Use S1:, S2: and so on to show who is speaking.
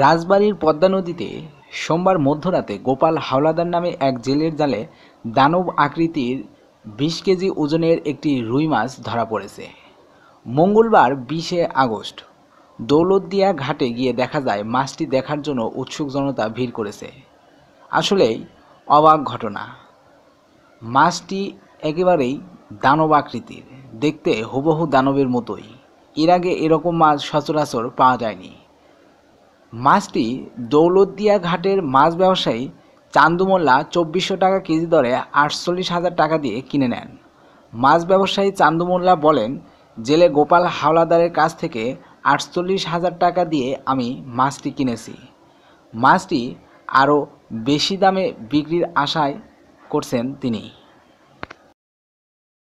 S1: রাজবাড়ির পদ্মা নদীতে সোমবার মধ্যরাতে গোপাল হাওলাদার নামে এক জেলের জালে দানব আকৃতির বিশ কেজি ওজনের একটি রুই মাছ ধরা পড়েছে মঙ্গলবার বিশে আগস্ট দৌলতদিয়া ঘাটে গিয়ে দেখা যায় মাছটি দেখার জন্য উৎসুক জনতা ভিড় করেছে আসলেই অবাক ঘটনা মাছটি একেবারেই দানব আকৃতির দেখতে হুবহু দানবের মতোই এর আগে এরকম মাছ সচরাচর পাওয়া যায়নি মাছটি দৌলতদিয়া ঘাটের মাছ ব্যবসায়ী চান্দুমোল্লা চব্বিশশো টাকা কেজি দরে আটচল্লিশ হাজার টাকা দিয়ে কিনে নেন মাছ ব্যবসায়ী চান্দুমোল্লা বলেন জেলে গোপাল হাওলাদারের কাছ থেকে আটচল্লিশ হাজার টাকা দিয়ে আমি মাছটি কিনেছি মাছটি আরও বেশি দামে বিক্রির আশায় করছেন তিনি